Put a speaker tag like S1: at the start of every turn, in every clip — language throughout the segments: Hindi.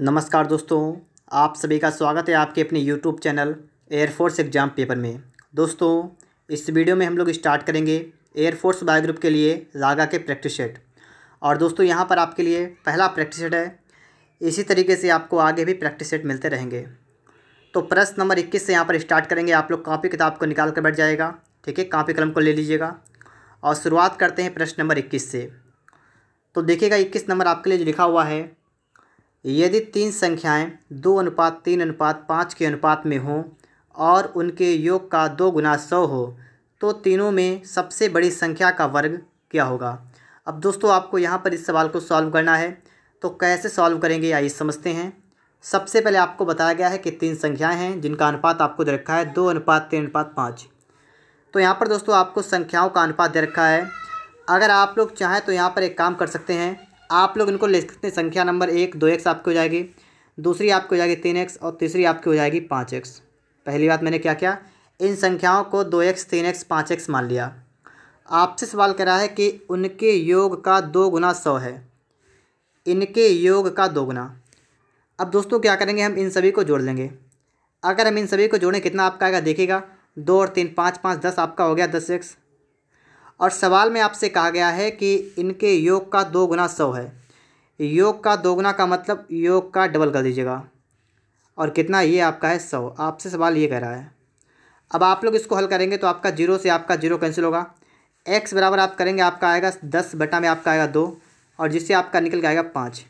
S1: नमस्कार दोस्तों आप सभी का स्वागत है आपके अपने YouTube channel air force exam paper में दोस्तों इस वीडियो में हम लोग स्टार्ट करेंगे एयरफोर्स बायो ग्रुप के लिए रागा के प्रैक्टिस सेट और दोस्तों यहाँ पर आपके लिए पहला प्रैक्टिस सेट है इसी तरीके से आपको आगे भी प्रैक्टिस सेट मिलते रहेंगे तो प्रश्न नंबर इक्कीस से यहाँ पर स्टार्ट करेंगे आप लोग कापी किताब को निकाल कर बैठ जाएगा ठीक है कापी कलम को ले लीजिएगा और शुरुआत करते हैं प्रश्न नंबर इक्कीस से तो देखिएगा इक्कीस नंबर आपके लिए लिखा हुआ है यदि तीन संख्याएं दो अनुपात तीन अनुपात पाँच के अनुपात में हों और उनके योग का दो गुना सौ हो तो तीनों में सबसे बड़ी संख्या का वर्ग क्या होगा अब दोस्तों आपको यहाँ पर इस सवाल को सॉल्व करना है तो कैसे सॉल्व करेंगे आइए समझते हैं सबसे पहले आपको बताया गया है कि तीन संख्याएं हैं जिनका अनुपात आपको दे रखा है दो अनुपात तीन अनुपात पाँच तो यहाँ पर दोस्तों आपको संख्याओं का अनुपात दे रखा है अगर आप लोग चाहें तो यहाँ पर एक काम कर सकते हैं आप लोग इनको ले सकते हैं संख्या नंबर एक दो एक्स आपकी हो जाएगी दूसरी आपकी हो जाएगी तीन एक्स और तीसरी आपकी हो जाएगी पाँच एक्स पहली बात मैंने क्या किया इन संख्याओं को दो एक्स तीन एक्स पाँच एक्स मान लिया आपसे सवाल करा है कि उनके योग का दो गुना सौ है इनके योग का दो गुना अब दोस्तों क्या करेंगे हम इन सभी को जोड़ लेंगे अगर हम इन सभी को जोड़ें कितना आपका आएगा देखिएगा दो और तीन पाँच पाँच दस आपका हो गया दस एक्स और सवाल में आपसे कहा गया है कि इनके योग का दो गुना सौ है योग का दोगुना का मतलब योग का डबल कर दीजिएगा और कितना ये आपका है सौ आपसे सवाल ये कह रहा है अब आप लोग इसको हल करेंगे तो आपका जीरो से आपका जीरो कैंसिल होगा एक्स बराबर आप करेंगे आपका आएगा दस बटा में आपका आएगा दो और जिससे आपका निकल के आएगा पाँच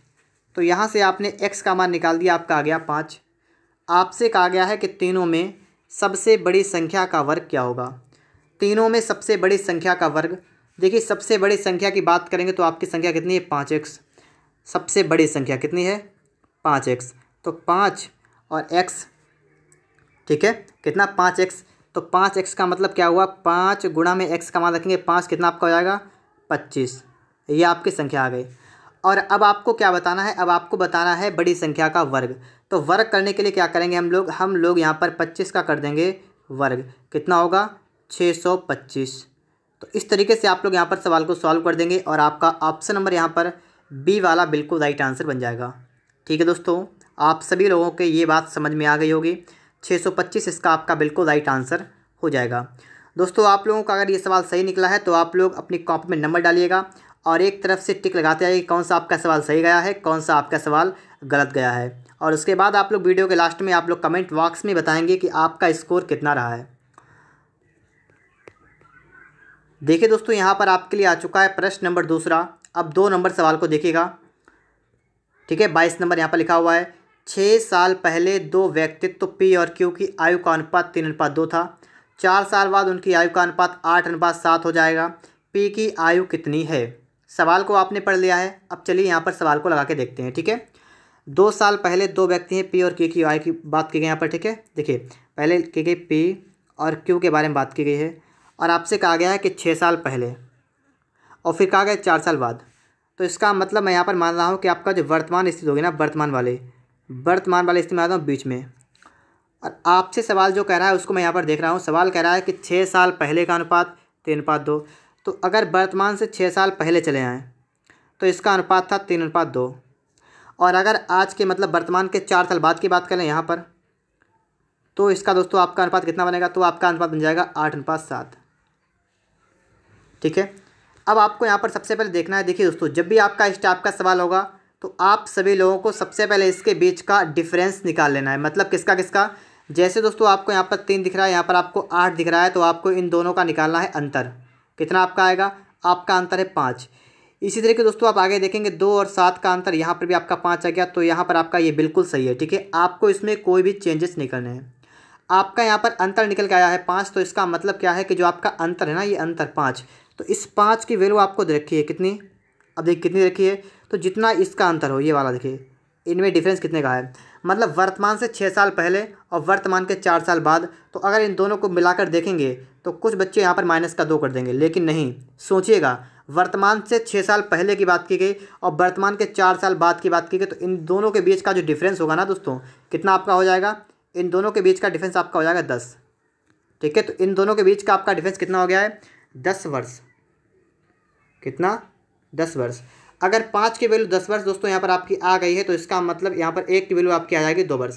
S1: तो यहाँ से आपने एक्स का मान निकाल दिया आपका आ गया पाँच आपसे कहा गया है कि तीनों में सबसे बड़ी संख्या का वर्ग क्या होगा तीनों में सबसे बड़ी संख्या का वर्ग देखिए सबसे बड़ी संख्या की बात करेंगे तो आपकी संख्या कितनी है पाँच एक्स सबसे बड़ी संख्या कितनी है पाँच एक्स तो पाँच और एक्स ठीक है कितना पाँच एक्स तो पाँच एक्स का मतलब क्या हुआ पाँच गुणा में एक्स का मान रखेंगे पाँच कितना आपका हो जाएगा पच्चीस ये आपकी संख्या आ गई और अब आपको क्या बताना है अब आपको बताना है बड़ी संख्या का वर्ग तो वर्ग करने के लिए क्या करेंगे हम लोग हम लोग यहाँ पर पच्चीस का कर देंगे वर्ग कितना होगा छः सौ पच्चीस तो इस तरीके से आप लोग यहाँ पर सवाल को सॉल्व कर देंगे और आपका ऑप्शन नंबर यहाँ पर बी वाला बिल्कुल राइट आंसर बन जाएगा ठीक है दोस्तों आप सभी लोगों के ये बात समझ में आ गई होगी 625 इसका आपका बिल्कुल राइट आंसर हो जाएगा दोस्तों आप लोगों का अगर ये सवाल सही निकला है तो आप लोग अपनी कॉपी में नंबर डालिएगा और एक तरफ से टिक लगाते आइए कौन सा आपका सवाल सही गया है कौन सा आपका सवाल गलत गया है और उसके बाद आप लोग वीडियो के लास्ट में आप लोग कमेंट बॉक्स में बताएंगे कि आपका स्कोर कितना रहा है देखिए दोस्तों यहाँ पर आपके लिए आ चुका है प्रश्न नंबर दूसरा अब दो नंबर सवाल को देखिएगा ठीक है बाईस नंबर यहाँ पर लिखा हुआ है छः साल पहले दो व्यक्तित्व तो पी और क्यू की आयु का अनुपात तीन अनुपात दो था चार साल बाद उनकी आयु का अनुपात आठ अनुपात सात हो जाएगा पी की आयु कितनी है सवाल को आपने पढ़ लिया है अब चलिए यहाँ पर सवाल को लगा के देखते हैं ठीक है दो साल पहले दो व्यक्ति हैं पी और क्यू की आयु की बात की गई यहाँ पर ठीक है देखिए पहले की गई पी और क्यू के बारे में बात की गई है और आपसे कहा गया है कि छः साल पहले और फिर कहा गया चार साल बाद तो इसका मतलब मैं यहाँ पर मान रहा हूँ कि आपका जो वर्तमान स्थिति होगी ना वर्तमान वाले वर्तमान वाले स्थिति में आता हूँ बीच में और आपसे सवाल जो कह रहा है उसको मैं यहाँ पर देख रहा हूँ सवाल कह रहा है कि छः साल पहले का अनुपात तीन अनुपात दो तो अगर वर्तमान से छः साल पहले चले आएँ तो इसका अनुपात था तीन अनुपात दो और अगर आज के मतलब वर्तमान के चार साल बाद की बात करें यहाँ पर तो इसका दोस्तों आपका अनुपात कितना बनेगा तो आपका अनुपात बन जाएगा आठ अनुपात सात ठीक है अब आपको यहाँ पर सबसे पहले देखना है देखिए दोस्तों जब भी आपका इस टाइप का सवाल होगा तो आप सभी लोगों को सबसे पहले इसके बीच का डिफरेंस निकाल लेना है मतलब किसका किसका जैसे दोस्तों आपको यहाँ पर तीन दिख रहा है यहाँ पर आपको आठ दिख रहा है तो आपको इन दोनों का निकालना है अंतर कितना आपका आएगा आपका अंतर है पाँच इसी तरीके दोस्तों आप आगे देखेंगे दो और सात का अंतर यहाँ पर भी आपका पाँच आ गया तो यहाँ पर आपका ये बिल्कुल सही है ठीक है आपको इसमें कोई भी चेंजेस नहीं करने हैं आपका यहाँ पर अंतर निकल के आया है पाँच तो इसका मतलब क्या है कि जो आपका अंतर है ना ये अंतर पाँच तो इस पाँच की वैल्यू आपको दे रखी है कितनी अब देखिए कितनी रखी है तो जितना इसका अंतर हो ये वाला देखिए इनमें डिफरेंस कितने का है मतलब वर्तमान से छः साल पहले और वर्तमान के चार साल बाद तो अगर इन दोनों को मिलाकर देखेंगे तो कुछ बच्चे यहाँ पर माइनस का दो कर देंगे लेकिन नहीं सोचिएगा वर्तमान से छः साल पहले की बात की गई और वर्तमान के चार साल बाद की बात की गई तो इन दोनों के बीच का जो डिफरेंस होगा ना दोस्तों कितना आपका हो जाएगा इन दोनों के बीच का डिफरेंस आपका हो जाएगा दस ठीक है तो इन दोनों के बीच का आपका डिफरेंस कितना हो गया है दस वर्ष कितना दस वर्ष अगर पाँच की वैल्यू दस वर्ष दोस्तों यहाँ पर आपकी आ गई है तो इसका मतलब यहाँ पर एक की वैल्यू आपकी आ जाएगी दो वर्ष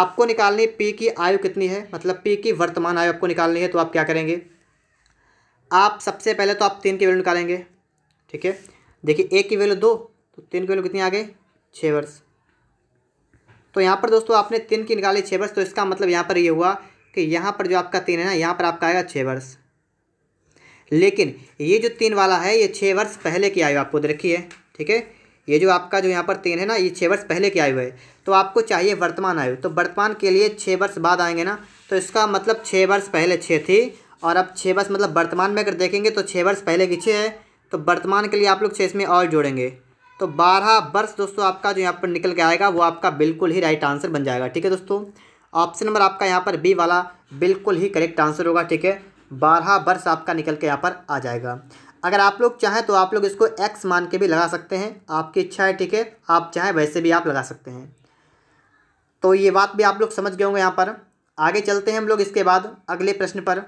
S1: आपको निकालनी पी की आयु कितनी है मतलब पी की वर्तमान आयु आपको निकालनी है तो आप क्या करेंगे आप सबसे पहले तो आप तीन की वैल्यू निकालेंगे ठीक है देखिए एक की वैल्यू दो तो तीन की वैल्यू कितनी आ गई छः वर्ष तो यहाँ पर दोस्तों आपने तीन की निकाली छः वर्ष तो इसका मतलब यहाँ पर ये यह हुआ कि यहाँ पर जो आपका तीन है ना यहाँ पर आपका आएगा छः वर्ष लेकिन ये जो तीन वाला है ये छः वर्ष पहले की आयु आपको देखिए ठीक है ये जो आपका जो यहाँ पर तीन है ना ये छः वर्ष पहले की आयु है तो आपको चाहिए वर्तमान आयु तो वर्तमान के लिए छः वर्ष बाद आएंगे ना तो इसका मतलब छः वर्ष पहले छः थी और अब छः वर्ष मतलब वर्तमान में अगर देखेंगे तो छः वर्ष पहले की छः है तो वर्तमान के लिए आप लोग छः इसमें और जोड़ेंगे तो बारह वर्ष दोस्तों आपका जो यहाँ पर निकल के आएगा वो आपका बिल्कुल ही राइट आंसर बन जाएगा ठीक है दोस्तों ऑप्शन नंबर आपका यहाँ पर बी वाला बिल्कुल ही करेक्ट आंसर होगा ठीक है बारह वर्ष आपका निकल के यहाँ पर आ जाएगा अगर आप लोग चाहें तो आप लोग इसको एक्स मान के भी लगा सकते हैं आपकी इच्छा है ठीक है आप चाहें वैसे भी आप लगा सकते हैं तो ये बात भी आप लोग समझ गए होंगे यहाँ पर आगे चलते हैं हम लोग इसके बाद अगले प्रश्न पर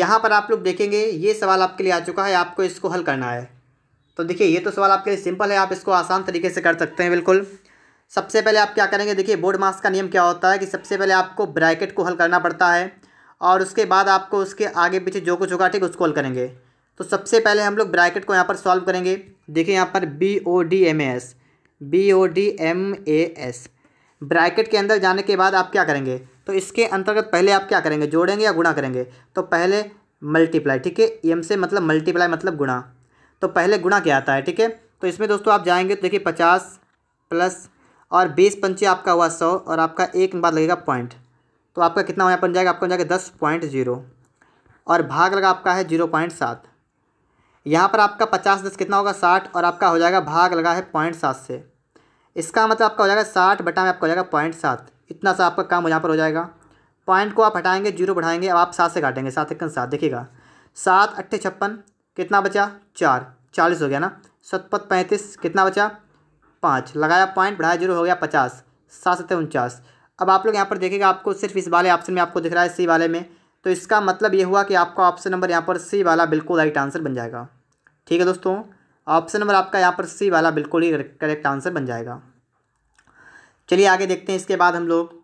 S1: यहाँ पर आप लोग देखेंगे ये सवाल आपके लिए आ चुका है आपको इसको हल करना है तो देखिए ये तो सवाल आपके लिए सिंपल है आप इसको आसान तरीके से कर सकते हैं बिल्कुल सबसे पहले आप क्या करेंगे देखिए बोर्ड मास का नियम क्या होता है कि सबसे पहले आपको ब्रैकेट को हल करना पड़ता है और उसके बाद आपको उसके आगे पीछे जो कुछ होगा ठीक उसको हल करेंगे तो सबसे पहले हम लोग ब्रैकेट को यहाँ पर सॉल्व करेंगे देखिए यहाँ पर B O D M A S B O D M A S bracket के अंदर जाने के बाद आप क्या करेंगे तो इसके अंतर्गत पहले आप क्या करेंगे जोड़ेंगे या गुणा करेंगे तो पहले मल्टीप्लाई ठीक है एम से मतलब मल्टीप्लाई मतलब गुणा तो पहले गुणा क्या आता है ठीक है तो इसमें दोस्तों आप जाएंगे तो देखिए पचास प्लस और बीस पंचे आपका हुआ सौ और आपका एक बाद लगेगा पॉइंट तो आपका कितना हो यहाँ पर जाएगा आपका हो जाएगा दस पॉइंट जीरो और भाग लगा आपका है जीरो पॉइंट सात यहाँ पर आपका पचास दस कितना होगा साठ और आपका हो जाएगा भाग लगा है पॉइंट सात से इसका मतलब आपका हो जाएगा साठ बटा में आपका हो जाएगा पॉइंट सात इतना सा आपका काम यहाँ पर हो जाएगा पॉइंट को आप हटाएंगे जीरो बढ़ाएंगे अब आप सात से काटेंगे सात एक सात देखिएगा सात अट्ठे छप्पन कितना बचा चार चालीस हो गया ना सतपत पैंतीस कितना बचा पाँच लगाया पॉइंट बढ़ाया जीरो हो गया पचास सात सत्तर उनचास अब आप लोग यहाँ पर देखेगा आपको सिर्फ इस वाले ऑप्शन में आपको दिख रहा है सी वाले में तो इसका मतलब ये हुआ कि आपका ऑप्शन नंबर यहाँ पर सी वाला बिल्कुल राइट आंसर बन जाएगा ठीक है दोस्तों ऑप्शन नंबर आपका यहाँ पर सी वाला बिल्कुल ही करेक्ट आंसर बन जाएगा चलिए आगे देखते हैं इसके बाद हम लोग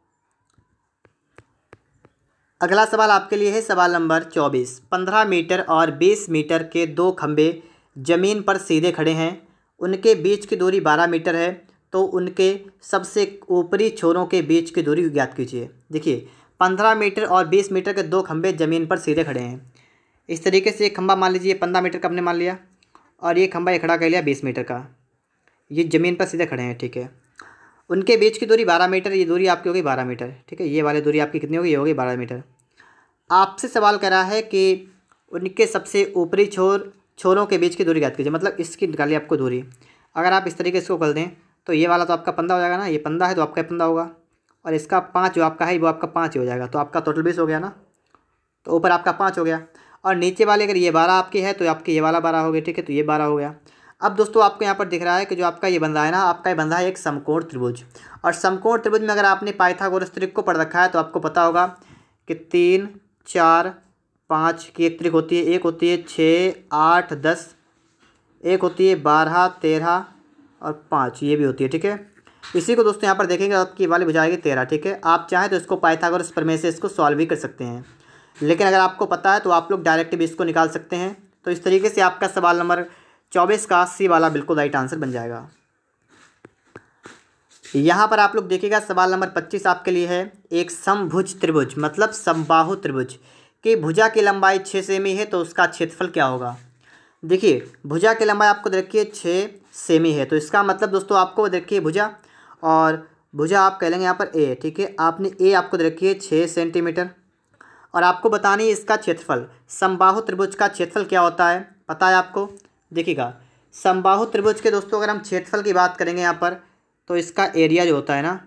S1: अगला सवाल आपके लिए है सवाल नंबर चौबीस पंद्रह मीटर और बीस मीटर के दो खंबे ज़मीन पर सीधे खड़े हैं उनके बीच की दूरी बारह मीटर है तो उनके सबसे ऊपरी छोरों के बीच की दूरी ज्ञात कीजिए देखिए पंद्रह मीटर और बीस मीटर के दो खंभे ज़मीन पर सीधे खड़े हैं इस तरीके से एक खंभा मान लीजिए पंद्रह मीटर का अपने मान लिया और ये खंभा ये खड़ा कर लिया बीस मीटर का ये ज़मीन पर सीधे खड़े हैं ठीक है उनके बीच की दूरी बारह मीटर ये दूरी आपकी होगी बारह मीटर ठीक है ये वाली दूरी आपकी कितनी होगी ये होगी बारह मीटर आपसे सवाल करा है कि उनके सबसे ऊपरी छोर छोरों के बीच की दूरी ज्ञात कीजिए मतलब इसकी निकाली आपको दूरी अगर आप इस तरीके इसको कर दें तो ये वाला तो आपका पंद्रह हो जाएगा ना ये पंद्रह है तो आपका पंद्रह होगा और इसका पाँच जो आपका है वो आपका पाँच ही हो जाएगा तो आपका टोटल बीस हो गया ना तो ऊपर आपका पाँच हो गया और नीचे वाले अगर ये बारह आपकी है तो आपके ये वाला बारह हो गया ठीक है तो ये बारह हो गया अब दोस्तों आपको यहाँ पर दिख रहा है कि जो आपका ये बंधा है ना आपका ये बंधा है एक समकोण त्रिभुज और समकोण त्रिभुज में अगर आपने पाइथागोरस त्रिक को पढ़ रखा है तो आपको पता होगा कि तीन चार पाँच की एक त्रिक होती है एक होती है छः आठ दस एक होती है बारह तेरह और पाँच ये भी होती है ठीक है इसी को दोस्तों यहाँ पर देखेंगे आपकी वाली बुझाएगी तेरह ठीक है आप चाहें तो इसको पाइथागोरस प्रमेय से इसको सॉल्व भी कर सकते हैं लेकिन अगर आपको पता है तो आप लोग डायरेक्ट भी इसको निकाल सकते हैं तो इस तरीके से आपका सवाल नंबर चौबीस का सी वाला बिल्कुल राइट आंसर बन जाएगा यहाँ पर आप लोग देखिएगा सवाल नंबर पच्चीस आपके लिए है एक समभुज त्रिभुज मतलब समबाहु त्रिभुज कि भुजा की लंबाई छः सेमी है तो उसका क्षेत्रफल क्या होगा देखिए भुजा की लंबाई आपको देखिए छः सेमी है तो इसका मतलब दोस्तों आपको देखिए भुजा और भुजा आप कह लेंगे यहाँ पर ए ठीक है आपने ए आपको देखिए छः सेंटीमीटर और आपको बतानी है इसका क्षेत्रफल समबाहु त्रिभुज का क्षेत्रफल क्या होता है पता है आपको देखिएगा समबाहु त्रिभुज के दोस्तों अगर हम क्षेत्रफल की बात करेंगे यहाँ पर तो इसका एरिया जो होता है ना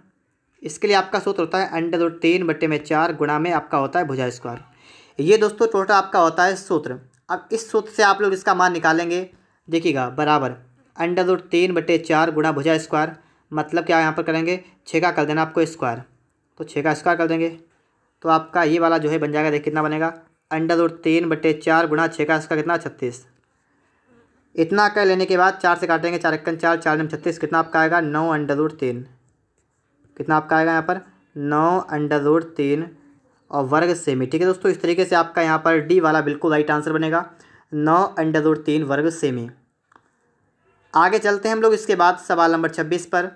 S1: इसके लिए आपका सूत्र होता है अंडर रूट तीन बट्टे में चार गुणा में आपका होता है भुजा स्क्वायर ये दोस्तों टोटल आपका होता है सूत्र अब इस सूत्र से आप लोग इसका मान निकालेंगे देखिएगा बराबर अंडर रूट तीन बटे चार गुणा भुजा स्क्वायर मतलब क्या यहाँ पर करेंगे छः का कर देना आपको स्क्वायर तो छः का स्क्वायर कर देंगे तो आपका ये वाला जो है बन जाएगा देख कितना बनेगा अंडर रूट तीन बटे चार गुणा छः का स्क्वायर कितना छत्तीस इतना कर लेने के बाद चार से काटेंगे चार इक्कन चार चार नम छत्तीस कितना आपका आएगा नौ अंडर रूट तीन कितना आपका आएगा यहाँ पर नौ अंडर रूट तीन और वर्ग सेमी ठीक है दोस्तों इस तरीके से आपका यहाँ पर डी वाला बिल्कुल राइट आंसर बनेगा नौ अंडर रूट तीन वर्ग सेमी आगे चलते हैं हम लोग इसके बाद सवाल नंबर छब्बीस पर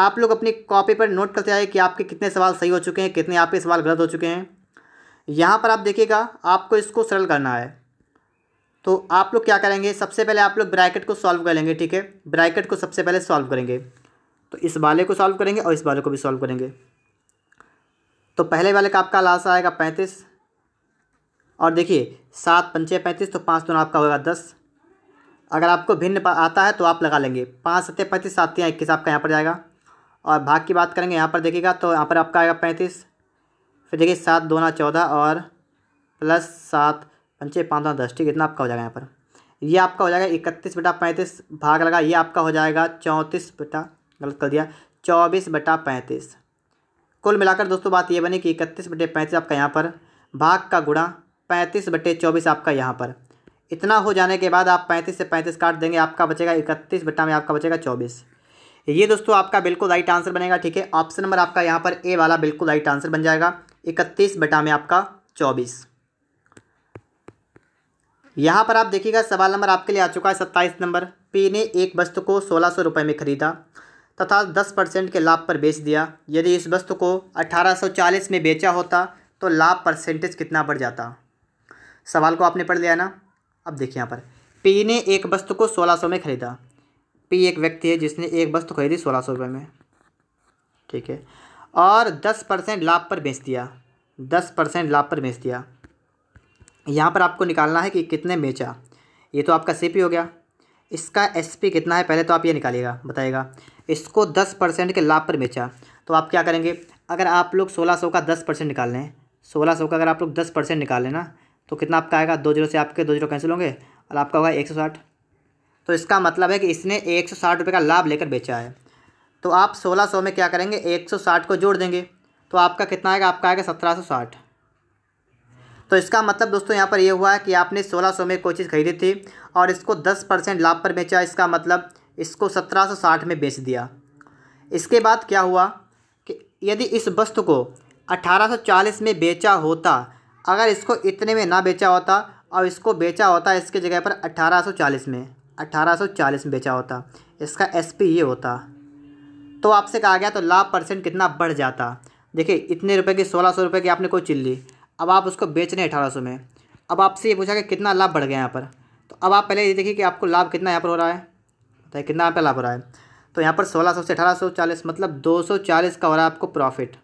S1: आप लोग अपनी कॉपी पर नोट करते आए कि आपके कितने सवाल सही हो चुके हैं कितने आपके सवाल गलत हो चुके हैं यहाँ पर आप देखिएगा आपको इसको सरल करना है तो आप लोग क्या करेंगे सबसे पहले आप लोग ब्रैकेट को सॉल्व कर लेंगे ठीक है ब्रैकेट को सबसे पहले सॉल्व करेंगे तो इस वाले को सॉल्व करेंगे और इस वाले को भी सॉल्व करेंगे तो पहले वाले का आपका लास्ट आएगा पैंतीस और देखिए सात पंचे पैंतीस तो पाँच दोनों आपका होगा दस अगर आपको भिन्न आता है तो आप लगा लेंगे पाँच सत्य पैंतीस सात या इक्कीस आपका यहाँ पर जाएगा और भाग की बात करेंगे यहाँ पर देखिएगा तो यहाँ पर आपका आएगा पैंतीस फिर देखिए सात दो ना चौदह और प्लस सात पंचे पाँच ना दस ठीक इतना आपका हो जाएगा यहाँ पर ये आपका हो जाएगा इकतीस बटा पैंतीस भाग लगा ये आपका हो जाएगा चौंतीस बटा गलत कर दिया चौबीस बटा पैंतीस कुल मिलाकर दोस्तों बात ये बनी कि इकतीस बटे पैंतीस आपका यहाँ पर भाग का गुणा पैंतीस बटे चौबीस आपका यहाँ पर इतना हो जाने के बाद आप पैंतीस से पैंतीस काट देंगे आपका बचेगा इकतीस बटा में आपका बचेगा चौबीस ये दोस्तों आपका बिल्कुल राइट आंसर बनेगा ठीक है ऑप्शन नंबर आपका यहाँ पर ए वाला बिल्कुल राइट आंसर बन जाएगा इकतीस बटा में आपका चौबीस यहाँ पर आप देखिएगा सवाल नंबर आपके लिए आ चुका है सत्ताईस नंबर पी ने एक वस्तु को सोलह सौ रुपये में खरीदा तथा दस परसेंट के लाभ पर बेच दिया यदि इस वस्तु को अठारह सौ चालीस में बेचा होता तो लाभ परसेंटेज कितना बढ़ जाता सवाल को आपने पढ़ लिया ना अब देखिए यहाँ पर पी ने एक वस्तु को सोलह सौ में ख़रीदा पी एक व्यक्ति है जिसने एक वस्तु खरीदी सोलह सौ रुपये में ठीक है और दस परसेंट लाभ पर बेच दिया दस परसेंट लाभ पर बेच दिया यहाँ पर आपको निकालना है कि कितने बेचा ये तो आपका सी हो गया इसका एस कितना है पहले तो आप ये निकालिएगा बताइएगा इसको दस परसेंट के लाभ पर बेचा तो आप क्या करेंगे अगर आप लोग सोलह सौ का दस परसेंट निकाल लें सोलह सौ का अगर आप लोग दस परसेंट निकाल लें ना तो कितना आपका आएगा दो जीरो से आपके दो जीरो कैंसिल होंगे और आपका होगा एक सौ साठ तो इसका मतलब है कि इसने एक सौ साठ रुपये का लाभ लेकर बेचा है तो आप सोलह सौ में क्या करेंगे एक सौ साठ को जोड़ देंगे तो आपका कितना आएगा आपका आएगा सत्रह सौ साठ तो इसका मतलब दोस्तों यहाँ पर यह हुआ है कि आपने सोलह सौ में कोई चीज़ खरीदी थी और इसको दस परसेंट लाभ पर बेचा इसका मतलब इसको सत्रह सौ साठ में बेच दिया इसके बाद क्या हुआ कि यदि इस वस्तु को अठारह सौ चालीस में बेचा होता अगर इसको इतने में ना बेचा होता और इसको बेचा होता इसके जगह पर 1840 में 1840 में बेचा होता इसका एसपी ये होता तो आपसे कहा गया तो लाभ परसेंट कितना बढ़ जाता देखिए इतने रुपए की सोलह सौ रुपये की आपने कोई चिल्ली अब आप उसको बेच रहे हैं अठारह सौ में अब आपसे ये पूछा कि कितना लाभ बढ़ गया यहाँ पर तो अब आप पहले ये देखिए कि आपको लाभ कितना यहाँ पर हो रहा है बताइए कितना यहाँ पर लाभ हो रहा है तो यहाँ पर सोलह सौ से अठारह सौ चालीस मतलब दो सौ चालीस का हो रहा है आपको प्रॉफिट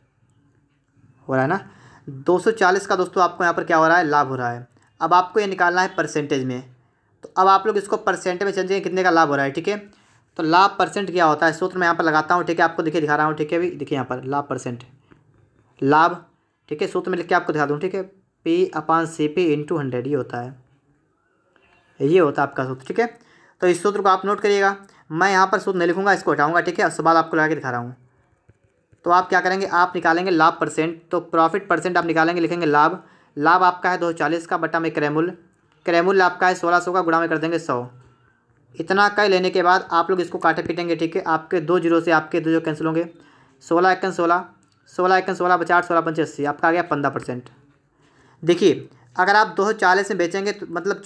S1: हो रहा है ना 240 का दोस्तों आपको यहाँ पर क्या हो रहा है लाभ हो रहा है अब आपको ये निकालना है परसेंटेज में तो अब आप लोग इसको परसेंट में चल कितने का लाभ हो रहा है ठीक है तो लाभ परसेंट क्या होता है सूत्र मैं यहाँ पर लगाता हूँ ठीक है आपको देखिए दिखा रहा हूँ ठीक है अभी देखिए यहाँ पर लाभ परसेंट लाभ ठीक है सूत्र में लिख के आपको दिखा दूँ ठीक है P upon C P into hundred ये होता है ये होता है आपका सूत्र ठीक है तो इस सूत्र को आप नोट करिएगा मैं यहाँ पर सूत्र नहीं लिखूँगा इसको हटाऊँगा ठीक है उसके बाद आपको लगा के दिखा रहा हूँ तो आप क्या करेंगे आप निकालेंगे लाभ परसेंट तो प्रॉफिट परसेंट आप निकालेंगे लिखेंगे लाभ लाभ आपका है दो का बटा में क्रेमुल क्रेमुल आपका है सोलह सौ का गुणा में कर देंगे सौ इतना का लेने के बाद आप लोग इसको काटे पीटेंगे ठीक है आपके दो जीरो से आपके दो जो कैंसिल होंगे सोलह एक्न सोलह सोलह एक्न सोलह बचा आठ सोलह अस्सी आपका आ गया पंद्रह परसेंट देखिए अगर आप दो सौ चालीस में बेचेंगे तो मतलब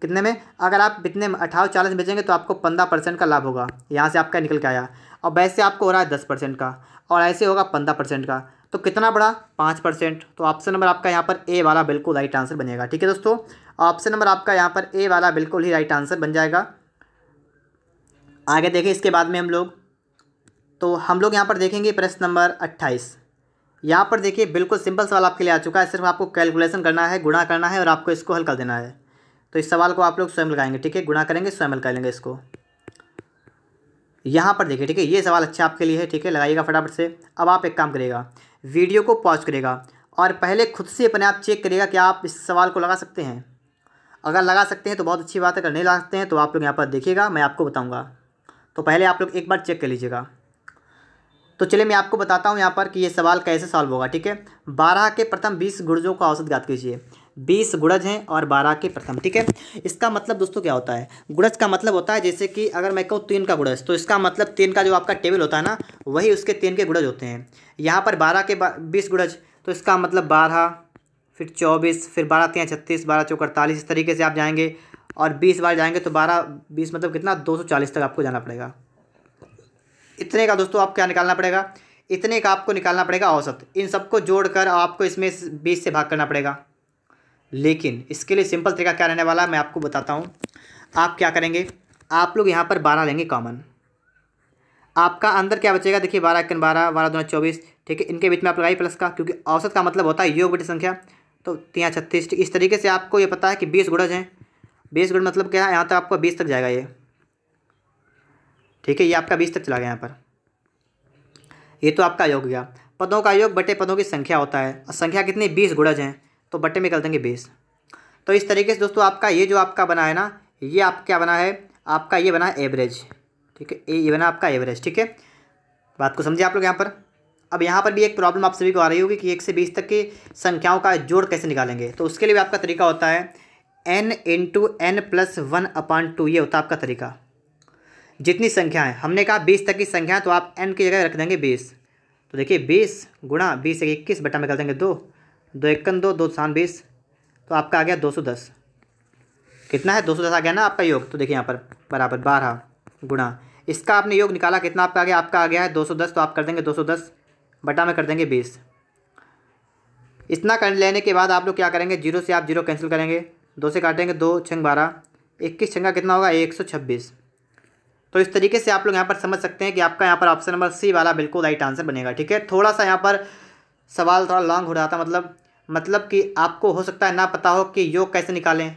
S1: कितने में अगर आप इतने में अठारह चालीस में बेचेंगे तो आपको पंद्रह परसेंट का लाभ होगा यहाँ से आपका निकल के आया और वैसे आपको हो रहा है दस परसेंट का और ऐसे होगा पंद्रह परसेंट का तो कितना बड़ा पाँच परसेंट तो ऑप्शन नंबर आपका यहाँ पर ए वाला बिल्कुल राइट आंसर बनेगा ठीक है दोस्तों ऑप्शन नंबर आपका यहाँ पर ए वाला बिल्कुल ही राइट आंसर बन जाएगा आगे देखें इसके बाद में हम लोग तो हम लोग यहाँ पर देखेंगे प्रश्न नंबर अट्ठाईस यहाँ पर देखिए बिल्कुल सिंपल सवाल आपके लिए आ चुका है सिर्फ आपको कैलकुलेशन करना है गुणा करना है और आपको इसको हल कर देना है तो इस सवाल को आप लोग स्वयं लगाएंगे ठीक है गुणा करेंगे स्वयं हल कर लेंगे इसको यहाँ पर देखिए ठीक है ये सवाल अच्छा आपके लिए है ठीक है लगाइएगा फटाफट से अब आप एक काम करिएगा वीडियो को पॉज करेगा और पहले खुद से अपने आप चेक करेगा कि आप इस सवाल को लगा सकते हैं अगर लगा सकते हैं तो बहुत अच्छी बात है अगर नहीं लगा सकते हैं तो आप लोग यहाँ पर देखिएगा मैं आपको बताऊँगा तो पहले आप लोग एक बार चेक कर लीजिएगा तो चलिए मैं आपको बताता हूँ यहाँ पर कि ये सवाल कैसे सॉल्व होगा ठीक है बारह के प्रथम बीस गुर्जों का औसत याद कीजिए बीस गुड़ज हैं और बारह के प्रथम ठीक है इसका मतलब दोस्तों क्या होता है गुड़ज का मतलब होता है जैसे कि अगर मैं कहूँ तीन का गुड़ज तो इसका मतलब तीन का जो आपका टेबल होता है ना वही उसके तीन के गुड़ज होते हैं यहाँ पर बारह के बीस गुड़ज तो इसका मतलब बारह फिर चौबीस फिर बारह तीन छत्तीस बारह चौक अड़तालीस इस तरीके से आप जाएंगे और बीस बार जाएंगे तो बारह बीस मतलब कितना दो सौ चालीस तक आपको जाना पड़ेगा इतने का दोस्तों आप क्या निकालना पड़ेगा इतने का आपको निकालना पड़ेगा औसत इन सबको जोड़कर आपको इसमें बीस से भाग करना पड़ेगा लेकिन इसके लिए सिंपल तरीका क्या रहने वाला है मैं आपको बताता हूँ आप क्या करेंगे आप लोग यहाँ पर बारह लेंगे कॉमन आपका अंदर क्या बचेगा देखिए बारह इक्कीन बारह बारह दो चौबीस ठीक है इनके बीच में आप लगाइए प्लस का क्योंकि औसत का मतलब होता है योग बटी संख्या तो तीन छत्तीस इस तरीके से आपको ये पता है कि बीस गुड़ज हैं बीस गुड़ मतलब क्या है यहाँ तक आपका बीस तक जाएगा ये ठीक है ये आपका बीस तक चला गया यहाँ पर ये तो आपका योग गया पदों का योग बटे पदों की संख्या होता है और संख्या कितनी बीस गुड़ज हैं तो बट्टे में कर देंगे बेस तो इस तरीके से दोस्तों आपका ये जो आपका बना है ना ये आप क्या बना है आपका ये बना है एवरेज ठीक है ये बना आपका एवरेज ठीक है बात को समझिए आप लोग यहाँ पर अब यहाँ पर भी एक प्रॉब्लम आप सभी को आ रही होगी कि एक से बीस तक की संख्याओं का जोड़ कैसे निकालेंगे तो उसके लिए भी आपका तरीका होता है N into N plus one upon two ये होता है आपका तरीका जितनी संख्याएं हमने कहा बीस तक की संख्या तो आप एन की जगह रख देंगे बीस तो देखिए बीस गुणा बीस एक इक्कीस बटा में कर देंगे दो दो इक्कन दो दो शान बीस तो आपका आ गया दो सौ दस कितना है दो सौ दस आ गया ना आपका योग तो देखिए यहाँ पर बराबर बारह गुणा इसका आपने योग निकाला कितना आपका आ गया आपका आ गया है दो सौ दस तो आप कर देंगे दो सौ दस बटा में कर देंगे बीस इतना कर लेने के बाद आप लोग क्या करेंगे जीरो से आप जीरो कैंसिल करेंगे दो से काटेंगे दो छंग बारह इक्कीस छंगा कितना होगा एक सौ छब्बीस तो इस तरीके से आप लोग यहाँ पर समझ सकते हैं कि आपका यहाँ पर ऑप्शन नंबर सी वाला बिल्कुल राइट आंसर बनेगा ठीक है थोड़ा सा यहाँ पर सवाल थोड़ा लॉन्ग हो रहा था मतलब मतलब कि आपको हो सकता है ना पता हो कि योग कैसे निकालें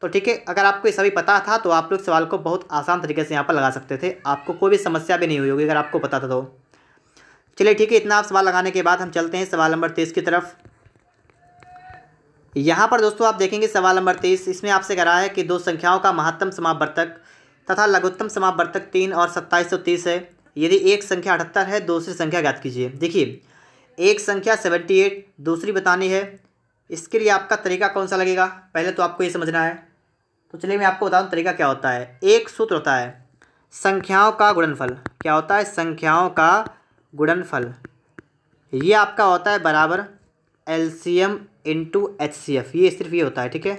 S1: तो ठीक है अगर आपको ये सभी पता था तो आप लोग सवाल को बहुत आसान तरीके से यहाँ पर लगा सकते थे आपको कोई भी समस्या भी नहीं हुई होगी अगर आपको पता था तो चलिए ठीक है इतना आप सवाल लगाने के बाद हम चलते हैं सवाल नंबर तेईस की तरफ यहाँ पर दोस्तों आप देखेंगे सवाल नंबर तेईस इसमें आपसे कह रहा है कि दो संख्याओं का महत्तम समापवर्तक तथा लघुत्तम समापवर्तक तीन और सत्ताईस सौ तीस है यदि एक संख्या अठहत्तर है दूसरी संख्या ज्ञात कीजिए देखिए एक संख्या सेवेंटी एट दूसरी बतानी है इसके लिए आपका तरीका कौन सा लगेगा पहले तो आपको ये समझना है तो चलिए मैं आपको बताऊँ तरीका क्या होता है एक सूत्र होता है संख्याओं का गुणनफल क्या होता है संख्याओं का गुणनफल ये आपका होता है बराबर L C M into H C F ये सिर्फ ये होता है ठीक है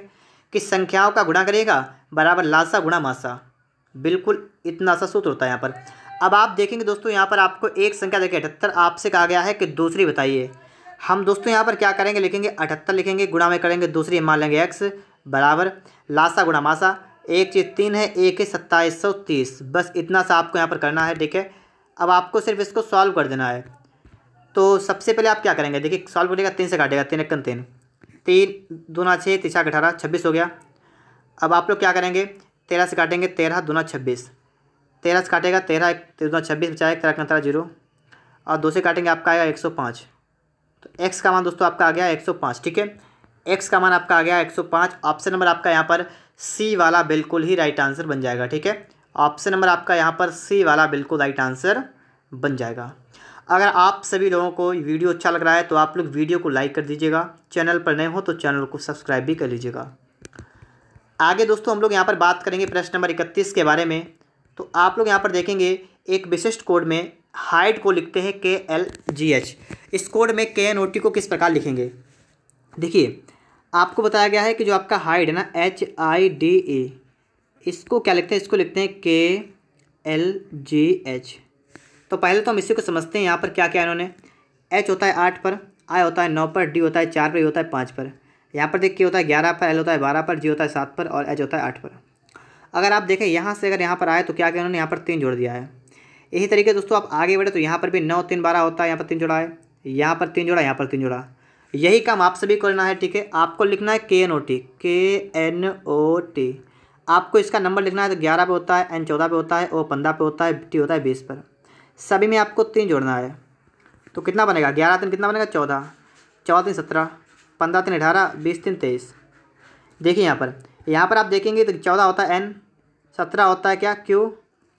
S1: कि संख्याओं का गुणा करेगा बराबर लासा गुणा मासा बिल्कुल इतना सा सूत्र होता है यहाँ पर अब आप देखेंगे दोस्तों यहाँ पर आपको एक संख्या देखिए अठहत्तर आपसे कहा गया है कि दूसरी बताइए हम दोस्तों यहाँ पर क्या करेंगे लिखेंगे अठहत्तर लिखेंगे गुणा में करेंगे दूसरी मान लेंगे एक्स बराबर लासा गुणा मासा एक चीज़ तीन है एक है सत्ताईस सौ तीस बस इतना सा आपको यहाँ पर करना है ठीक है अब आपको सिर्फ इसको सॉल्व कर देना है तो सबसे पहले आप क्या करेंगे देखिए सॉल्व करेगा तीन से काटेगा तीन एक्कन तीन तीन दूना छः तीसरा अठारह छब्बीस हो गया अब आप लोग क्या करेंगे तेरह से काटेंगे तेरह दूना छब्बीस तेरह से काटेगा तेरह एक तेरह छब्बीस बचाए तेरह का तेरह जीरो और दो से काटेंगे आपका आएगा एक सौ पाँच तो एक्स का मान दोस्तों आपका आ गया एक सौ पाँच ठीक है एक्स का मान आपका आ गया एक सौ पाँच ऑप्शन नंबर आपका यहाँ पर सी वाला बिल्कुल ही राइट आंसर बन जाएगा ठीक है ऑप्शन नंबर आपका यहाँ पर सी वाला बिल्कुल राइट आंसर बन जाएगा अगर आप सभी लोगों को वीडियो अच्छा लग रहा है तो आप लोग वीडियो को लाइक कर दीजिएगा चैनल पर नए हो तो चैनल को सब्सक्राइब भी कर लीजिएगा आगे दोस्तों हम लोग यहाँ पर बात करेंगे प्रश्न नंबर इकतीस के बारे में तो आप लोग यहाँ पर देखेंगे एक विशिष्ट कोड में हाइट को लिखते हैं के एल जी एच इस कोड में के एन ओ टी को किस प्रकार लिखेंगे देखिए आपको बताया गया है कि जो आपका हाइट है ना एच आई डी ए इसको क्या लिखते हैं इसको लिखते हैं के एल जी एच तो पहले तो हम इसी को समझते हैं यहाँ पर क्या क्या इन्होंने एच होता है आठ पर आई होता है नौ पर डी होता है चार पर ई होता है पाँच पर यहाँ पर देख के होता है ग्यारह पर एल होता है बारह पर जी होता है सात पर और एच होता है आठ पर अगर आप देखें यहाँ से अगर यहाँ पर आए तो क्या क्या उन्होंने यहाँ पर तीन जोड़ दिया है यही तरीके दोस्तों आप आगे बढ़े तो यहाँ पर भी नौ तीन बारह होता है यहाँ पर तीन जोड़ा है यहाँ पर तीन जोड़ा यहाँ पर तीन जोड़ा यही काम आप सभी को लेना है ठीक है आपको लिखना है K N O T K N O T आपको इसका नंबर लिखना है तो ग्यारह पे होता है एन चौदह पे होता है ओ पंद्रह पे होता है टी होता है बीस पर सभी में आपको तीन जोड़ना है तो कितना बनेगा ग्यारह तीन कितना बनेगा चौदह चौदह तीन सत्रह पंद्रह तीन अठारह बीस तीन तेईस देखिए यहाँ पर यहाँ पर आप देखेंगे तो चौदह होता है एन सत्रह होता है क्या क्यू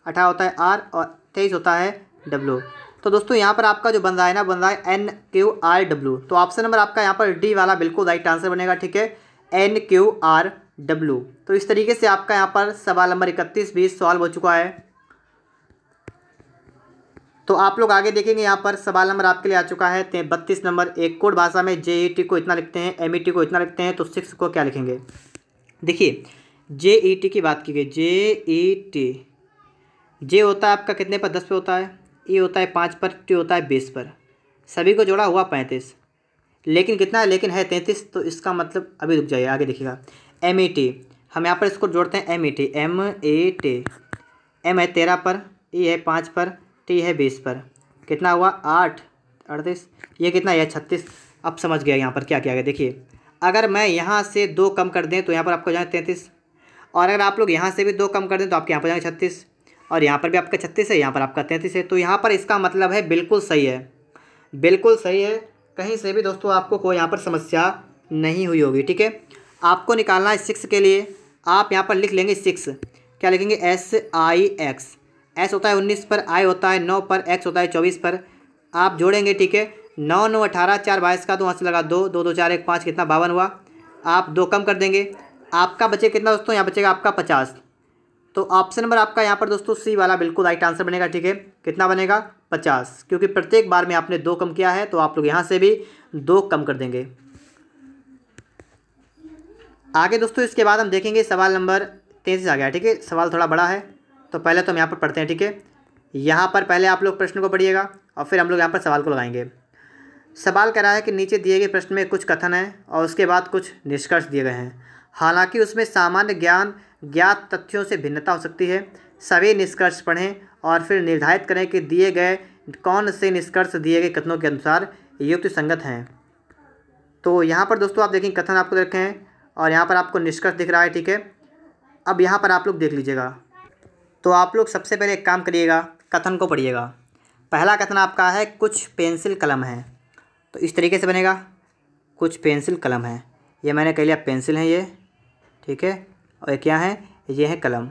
S1: अठारह होता है आर और तेईस होता है डब्ल्यू तो दोस्तों यहाँ पर आपका जो बन रहा है ना बन रहा है एन क्यू आर डब्ल्यू तो ऑप्शन नंबर आपका यहाँ पर डी वाला बिल्कुल राइट आंसर बनेगा ठीक है एन क्यू आर डब्ल्यू तो इस तरीके से आपका यहाँ पर सवाल नंबर इकतीस भी सॉल्व हो चुका है तो आप लोग आगे देखेंगे यहाँ पर सवाल नंबर आपके लिए आ चुका है बत्तीस नंबर एक कोड भाषा में जे e को इतना लिखते हैं एम e को इतना लिखते हैं तो सिक्स को क्या लिखेंगे देखिए जे ई टी की बात की गई जे ई टी जे होता है आपका कितने पर दस पे होता है ई e होता है पाँच पर टी होता है बीस पर सभी को जोड़ा हुआ पैंतीस लेकिन कितना है लेकिन है तैंतीस तो इसका मतलब अभी रुक जाइए आगे देखिएगा एम ई टी हम यहाँ पर इसको जोड़ते हैं M E T M A T M है तेरह पर ई e है पाँच पर टी है बीस पर कितना हुआ आठ अड़तीस ये कितना है छत्तीस अब समझ गया यहाँ पर क्या क्या गया देखिए अगर मैं यहाँ से दो कम कर दें तो यहाँ पर आपको जाए तैंतीस और अगर आप लोग यहाँ से भी दो कम कर दें तो आपके यहाँ पर जाएंगे छत्तीस और यहाँ पर भी आपका छत्तीस है यहाँ पर आपका तैंतीस है तो यहाँ पर इसका मतलब है बिल्कुल सही है बिल्कुल सही है कहीं से भी दोस्तों आपको कोई यहाँ पर समस्या नहीं हुई होगी ठीक है आपको निकालना है सिक्स के लिए आप यहाँ पर लिख लेंगे सिक्स क्या लिखेंगे एस आई एक्स एस होता है उन्नीस पर आई होता है नौ पर एक्स होता है चौबीस पर आप जोड़ेंगे ठीक है नौ नौ अठारह चार बाईस का तो वहाँ से लगा दो दो दो चार एक पाँच कितना बावन हुआ आप दो कम कर देंगे आपका बचे कितना दोस्तों यहाँ बचेगा आपका पचास तो ऑप्शन नंबर आपका यहाँ पर दोस्तों सी वाला बिल्कुल राइट आंसर बनेगा ठीक है कितना बनेगा पचास क्योंकि प्रत्येक बार में आपने दो कम किया है तो आप लोग यहाँ से भी दो कम कर देंगे आगे दोस्तों इसके बाद हम देखेंगे सवाल नंबर तेईस आ गया ठीक है सवाल थोड़ा बड़ा है तो पहले तो हम यहाँ पर पढ़ते हैं ठीक है यहाँ पर पहले आप लोग प्रश्न को पढ़िएगा और फिर हम लोग यहाँ पर सवाल को लगाएंगे सवाल रहा है कि नीचे दिए गए प्रश्न में कुछ कथन है और उसके बाद कुछ निष्कर्ष दिए गए हैं हालांकि उसमें सामान्य ज्ञान ज्ञात तथ्यों से भिन्नता हो सकती है सभी निष्कर्ष पढ़ें और फिर निर्धारित करें कि दिए गए कौन से निष्कर्ष दिए गए कथनों के अनुसार युक्त संगत हैं तो यहाँ पर दोस्तों आप देखें कथन आपको देखें और यहाँ पर आपको निष्कर्ष दिख रहा है ठीक है अब यहाँ पर आप लोग देख लीजिएगा तो आप लोग सबसे पहले एक काम करिएगा कथन को पढ़िएगा पहला कथन आपका है कुछ पेंसिल कलम है तो इस तरीके से बनेगा कुछ पेंसिल कलम है ये मैंने कह लिया पेंसिल है ये ठीक है और क्या है ये है कलम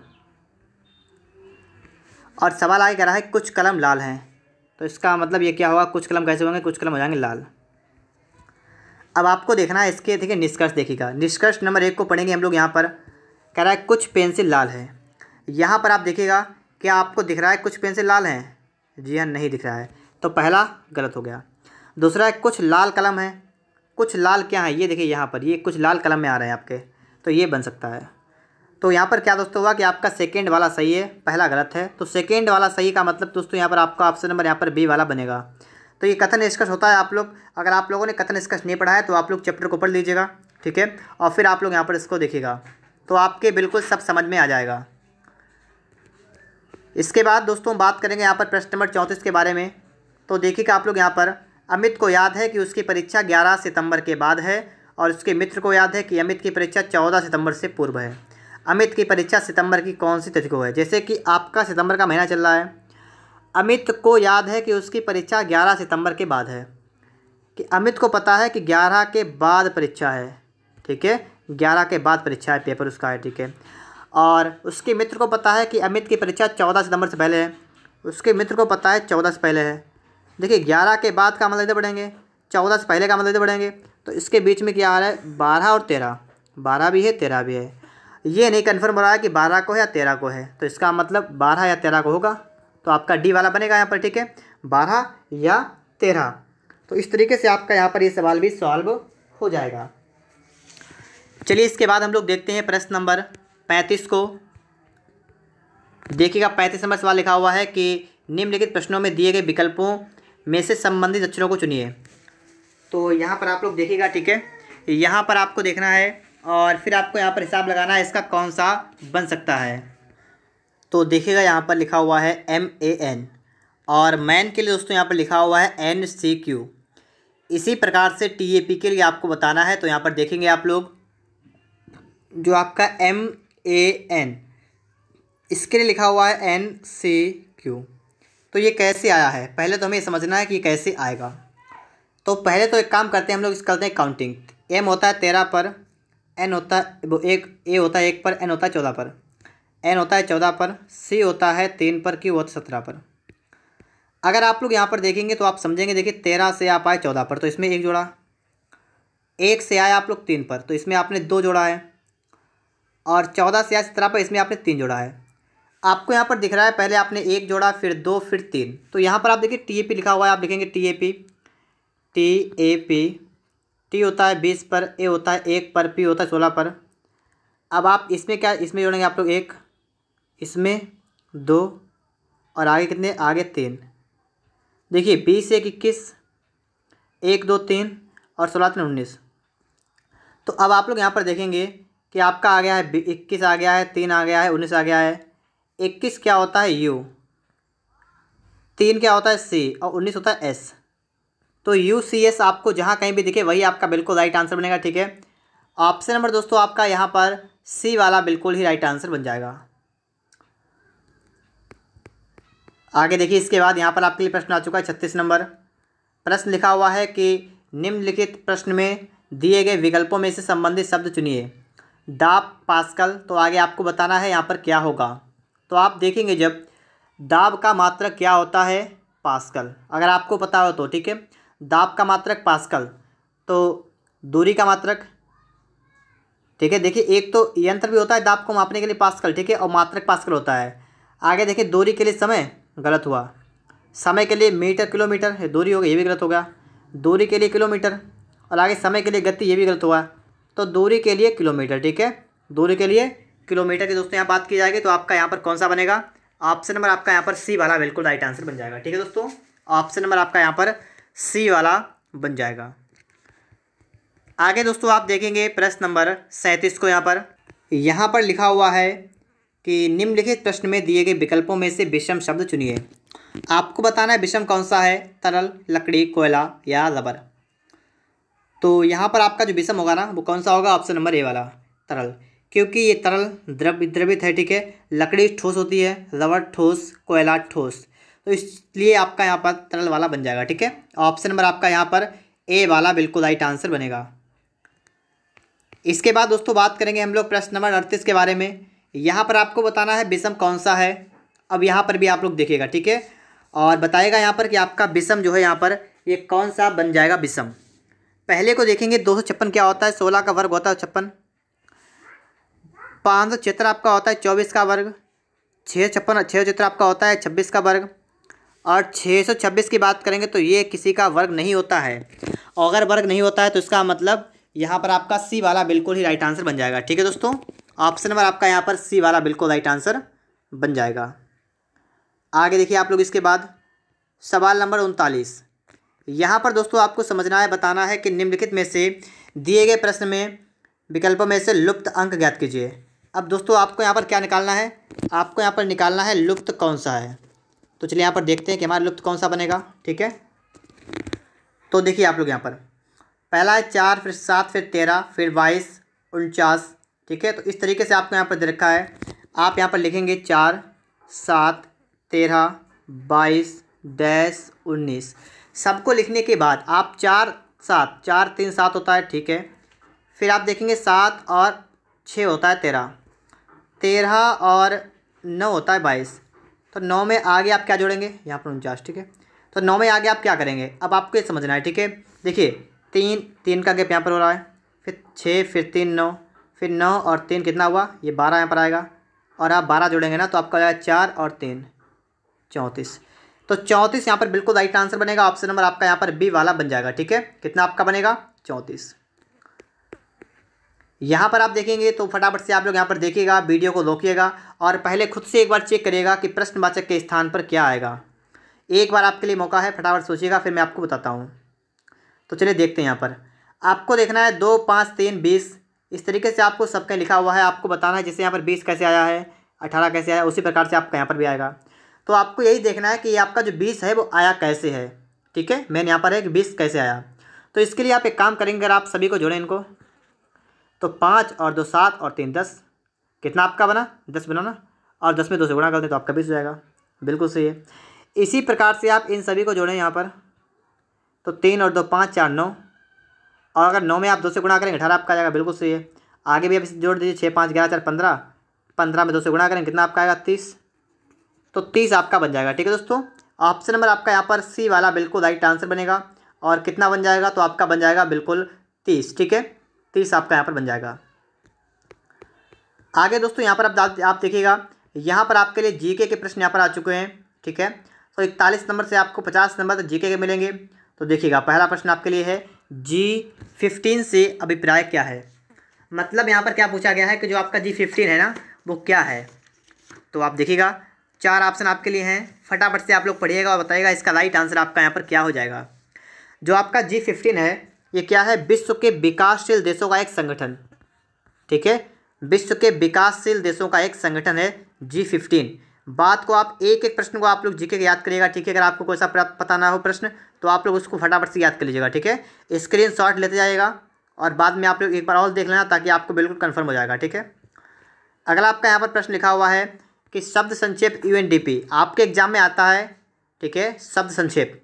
S1: और सवाल आगे कह रहा है कुछ कलम लाल हैं तो इसका मतलब ये क्या होगा कुछ कलम कैसे होंगे कुछ कलम हो जाएंगे लाल अब आपको देखना है इसके देखिए निष्कर्ष देखिएगा निष्कर्ष नंबर एक को पढ़ेंगे हम लोग यहाँ पर कह रहा है कुछ पेंसिल लाल है यहाँ पर आप देखिएगा क्या आपको दिख रहा है कुछ पेंसिल लाल हैं जी हाँ नहीं दिख रहा है तो पहला गलत हो गया दूसरा है कुछ लाल कलम है कुछ लाल क्या है ये देखिए यहाँ पर ये कुछ लाल कलम में आ रहे हैं आपके तो ये बन सकता है तो यहाँ पर क्या दोस्तों हुआ कि आपका सेकेंड वाला सही है पहला गलत है तो सेकेंड वाला सही का मतलब दोस्तों यहाँ पर आपका ऑप्शन नंबर यहाँ पर बी वाला बनेगा तो ये कथन निष्कर्ष होता है आप लोग अगर आप लोगों ने कथन निष्कर्ष नहीं पढ़ा है तो आप लोग चैप्टर को पढ़ लीजिएगा ठीक है और फिर आप लोग यहाँ पर इसको देखिएगा तो आपके बिल्कुल सब समझ में आ जाएगा इसके बाद दोस्तों बात करेंगे यहाँ पर प्रश्न नंबर चौंतीस के बारे में तो देखिएगा आप लोग यहाँ पर अमित को याद है कि उसकी परीक्षा 11 सितंबर के बाद है और उसके मित्र को याद है कि अमित की परीक्षा 14 सितंबर से पूर्व है अमित की परीक्षा सितंबर की कौन सी तिथि को है जैसे कि आपका सितंबर का महीना चल रहा है अमित को याद है कि उसकी परीक्षा 11 सितंबर के बाद है कि अमित को पता है कि 11 के बाद परीक्षा है ठीक है 11 के बाद परीक्षा है पेपर उसका है ठीक है और उसके मित्र को पता है कि अमित की परीक्षा चौदह सितंबर से पहले है उसके मित्र को पता है चौदह से पहले है देखिए ग्यारह के बाद का मतलब इधर बढ़ेंगे चौदह से पहले का मतलब इधर बढ़ेंगे तो इसके बीच में क्या आ रहा है बारह और तेरह बारह भी है तेरह भी है ये नहीं कन्फर्म हो रहा है कि बारह को है या तेरह को है तो इसका मतलब बारह या तेरह को होगा तो आपका डी वाला बनेगा यहाँ पर ठीक है बारह या तेरह तो इस तरीके से आपका यहाँ पर ये सवाल भी सॉल्व हो जाएगा चलिए इसके बाद हम लोग देखते हैं प्रश्न नंबर पैंतीस को देखिएगा पैंतीस नंबर सवाल लिखा हुआ है कि निम्नलिखित प्रश्नों में दिए गए विकल्पों में से संबंधित अक्षरों को चुनिए तो यहाँ पर आप लोग देखिएगा ठीक है यहाँ पर आपको देखना है और फिर आपको यहाँ पर हिसाब लगाना है इसका कौन सा बन सकता है तो देखिएगा यहाँ पर लिखा हुआ है एम ए एन और मैन के लिए दोस्तों यहाँ पर लिखा हुआ है एन सी क्यू इसी प्रकार से टी ए पी के लिए आपको बताना है तो यहाँ पर देखेंगे आप लोग जो आपका एम ए एन इसके लिए लिखा हुआ है एन सी क्यू तो ये कैसे आया है पहले तो हमें समझना है कि कैसे आएगा तो पहले तो एक काम करते हैं हम लोग इस करते हैं काउंटिंग एम होता है तेरह पर एन होता है एक ए होता है एक पर एन होता है चौदह पर एन होता है चौदह पर सी होता है तीन पर क्यू होता है सत्रह पर अगर आप लोग यहाँ पर देखेंगे तो आप समझेंगे देखिए तेरह से आप आए चौदह पर तो इसमें एक जोड़ा एक से आए आप लोग तीन पर तो इसमें आपने दो जोड़ा है और चौदह से आए सत्रह पर इसमें आपने तीन जोड़ा है आपको यहाँ पर दिख रहा है पहले आपने एक जोड़ा फिर दो फिर तीन तो यहाँ पर आप देखिए टी ए पी लिखा हुआ है आप लिखेंगे T A P T A P T होता है बीस पर ए होता है एक पर पी होता है सोलह पर अब आप इसमें क्या इसमें जोड़ेंगे आप लोग एक इसमें दो और आगे कितने आगे तीन देखिए बीस एक इक्कीस एक दो तीन और सोलह तीन उन्नीस तो अब आप लोग यहाँ पर देखेंगे कि आपका आ गया है इक्कीस आ गया है तीन आ गया है उन्नीस आ गया है इक्कीस क्या होता है यू तीन क्या होता है सी और उन्नीस होता है एस तो यू सी एस आपको जहाँ कहीं भी दिखे वही आपका बिल्कुल राइट आंसर बनेगा ठीक है ऑप्शन नंबर दोस्तों आपका यहाँ पर सी वाला बिल्कुल ही राइट आंसर बन जाएगा आगे देखिए इसके बाद यहाँ पर आपके लिए प्रश्न आ चुका है छत्तीस नंबर प्रश्न लिखा हुआ है कि निम्नलिखित प्रश्न में दिए गए विकल्पों में से संबंधित शब्द चुनिए दाप पास्कल तो आगे आपको बताना है यहाँ पर क्या होगा तो आप देखेंगे जब दाब का मात्रक क्या होता है पास्कल अगर आपको पता हो तो ठीक है दाब का मात्रक पास्कल तो दूरी का मात्रक ठीक है देखिए एक तो यंत्र भी होता है दाब को मापने के लिए पास्कल ठीक है और मात्रक पास्कल होता है आगे देखिए दूरी के लिए समय गलत हुआ समय के लिए मीटर किलोमीटर दूरी होगी ये भी गलत होगा दूरी के लिए किलोमीटर और आगे समय के लिए गति ये भी गलत हुआ तो दूरी के लिए किलोमीटर ठीक है दूरी के लिए किलोमीटर की दोस्तों यहाँ बात की जाएगी तो आपका यहाँ पर कौन सा बनेगा ऑप्शन नंबर आपका यहाँ पर सी वाला बिल्कुल राइट आंसर बन जाएगा ठीक है दोस्तों ऑप्शन नंबर आपका यहाँ पर सी वाला बन जाएगा आगे दोस्तों आप देखेंगे प्रश्न नंबर सैंतीस को यहाँ पर यहाँ पर लिखा हुआ है कि निम्नलिखित प्रश्न में दिए गए विकल्पों में से विषम शब्द चुनिए आपको बताना है विषम कौन सा है तरल लकड़ी कोयला या रबर तो यहाँ पर आपका जो विषम होगा ना वो कौन सा होगा ऑप्शन नंबर ए वाला तरल क्योंकि ये तरल द्रव्य द्रवित है ठीक है लकड़ी ठोस होती है रबड़ ठोस कोयला ठोस तो इसलिए आपका यहाँ पर तरल वाला बन जाएगा ठीक है ऑप्शन नंबर आपका यहाँ पर ए वाला बिल्कुल राइट आंसर बनेगा इसके बाद दोस्तों बात करेंगे हम लोग प्रश्न नंबर अड़तीस के बारे में यहाँ पर आपको बताना है विषम कौन सा है अब यहाँ पर भी आप लोग देखिएगा ठीक है और बताएगा यहाँ पर कि आपका विषम जो है यहाँ पर ये कौन सा बन जाएगा विषम पहले को देखेंगे दो सौ छप्पन क्या होता है सोलह का वर्ग होता है छप्पन पाँच सौ छिहत्तर आपका होता है चौबीस का वर्ग छः छप्पन छः सौ आपका होता है छब्बीस का वर्ग और छः सौ छब्बीस की बात करेंगे तो ये किसी का वर्ग नहीं होता है अगर वर्ग नहीं होता है तो इसका मतलब यहाँ पर आपका सी वाला बिल्कुल ही राइट आंसर बन जाएगा ठीक है दोस्तों ऑप्शन नंबर आपका यहाँ पर सी वाला बिल्कुल राइट आंसर बन जाएगा आगे देखिए आप लोग इसके बाद सवाल नंबर उनतालीस यहाँ पर दोस्तों आपको समझना है बताना है कि निम्नलिखित में से दिए गए प्रश्न में विकल्पों में से लुप्त अंक ज्ञात कीजिए अब दोस्तों आपको यहाँ पर क्या निकालना है आपको यहाँ पर निकालना है लुप्त कौन सा है तो चलिए यहाँ पर देखते हैं कि हमारा लुप्त कौन सा बनेगा ठीक है तो देखिए आप लोग यहाँ पर पहला है चार फिर सात फिर तेरह फिर बाईस उनचास ठीक है तो इस तरीके से आपको यहाँ पर दे रखा है आप यहाँ पर लिखेंगे चार सात तेरह बाईस डैश उन्नीस सबको लिखने के बाद आप चार सात चार तीन सात होता है ठीक है फिर आप देखेंगे सात और छः होता है तेरह तेरह और नौ होता है बाईस तो नौ में आगे आप क्या जोड़ेंगे यहाँ पर उनचास ठीक है तो नौ में आगे आप क्या करेंगे अब आपको ये समझना है ठीक है देखिए तीन तीन का गैप यहाँ पर हो रहा है फिर छः फिर तीन नौ फिर नौ और तीन कितना हुआ ये बारह यहाँ पर आएगा और आप बारह जोड़ेंगे ना तो आपका आएगा चार और तीन चौंतीस तो चौंतीस यहाँ पर बिल्कुल राइट आंसर बनेगा ऑप्शन नंबर आपका यहाँ पर बी वाला बन जाएगा ठीक है कितना आपका बनेगा चौंतीस यहाँ पर आप देखेंगे तो फटाफट से आप लोग यहाँ पर देखिएगा वीडियो को रोकिएगा और पहले खुद से एक बार चेक करिएगा कि प्रश्नवाचक के स्थान पर क्या आएगा एक बार आपके लिए मौका है फटाफट सोचिएगा फिर मैं आपको बताता हूँ तो चलिए देखते हैं यहाँ पर आपको देखना है दो पाँच तीन बीस इस तरीके से आपको सबका लिखा हुआ है आपको बताना है जैसे यहाँ पर बीस कैसे आया है अठारह कैसे आया उसी प्रकार से आपका यहाँ पर भी आएगा तो आपको यही देखना है कि आपका जो बीस है वो आया कैसे है ठीक है मैंने यहाँ पर है कि बीस कैसे आया तो इसके लिए आप एक काम करेंगे अगर आप सभी को जोड़ें इनको तो पाँच और दो सात और तीन दस कितना आपका बना दस बना ना और दस में दो से गुणा कर दें तो आपका बीस हो जाएगा बिल्कुल सही है इसी प्रकार से आप इन सभी को जोड़ें यहाँ पर तो तीन और दो पाँच चार नौ और अगर नौ में आप दो से गुणा करेंगे अठारह आपका आ जाएगा बिल्कुल सही है आगे भी आप इसे जोड़ दीजिए छः पाँच ग्यारह चार पंद्रह पंद्रह में दो से गुणा करेंगे कितना आपका आएगा तीस तो तीस आपका बन जाएगा ठीक है दोस्तों ऑप्शन नंबर आपका यहाँ पर सी वाला बिल्कुल राइट आंसर बनेगा और कितना बन जाएगा तो आपका बन जाएगा बिल्कुल तीस ठीक है तीस तो आपका यहाँ पर बन जाएगा आगे दोस्तों यहाँ पर आप आप देखिएगा यहाँ पर आपके लिए जीके के प्रश्न यहाँ पर आ चुके हैं ठीक है तो इकतालीस नंबर से आपको पचास नंबर तक जीके के मिलेंगे तो देखिएगा पहला प्रश्न आपके लिए है जी फिफ्टीन से अभिप्राय क्या है मतलब यहाँ पर क्या पूछा गया है कि जो आपका जी फिफ्टीन है ना वो क्या है तो आप देखिएगा चार ऑप्शन आपके लिए हैं फटाफट से आप लोग पढ़िएगा और बताइएगा इसका राइट आंसर आपका यहाँ पर क्या हो जाएगा जो आपका जी फिफ्टीन है ये क्या है विश्व के विकासशील देशों का एक संगठन ठीक है विश्व के विकासशील देशों का एक संगठन है जी फिफ्टीन बात को आप एक एक प्रश्न को आप लोग जीके याद करिएगा ठीक है अगर आपको कोई सा पता ना हो प्रश्न तो आप लोग उसको फटाफट से याद कर लीजिएगा ठीक है स्क्रीन शॉट लेते जाएगा और बाद में आप लोग एक बार और देख लेना ताकि आपको बिल्कुल कन्फर्म हो जाएगा ठीक है अगला आपका यहाँ पर प्रश्न लिखा हुआ है कि शब्द संक्षेप यू आपके एग्जाम में आता है ठीक है शब्द संक्षेप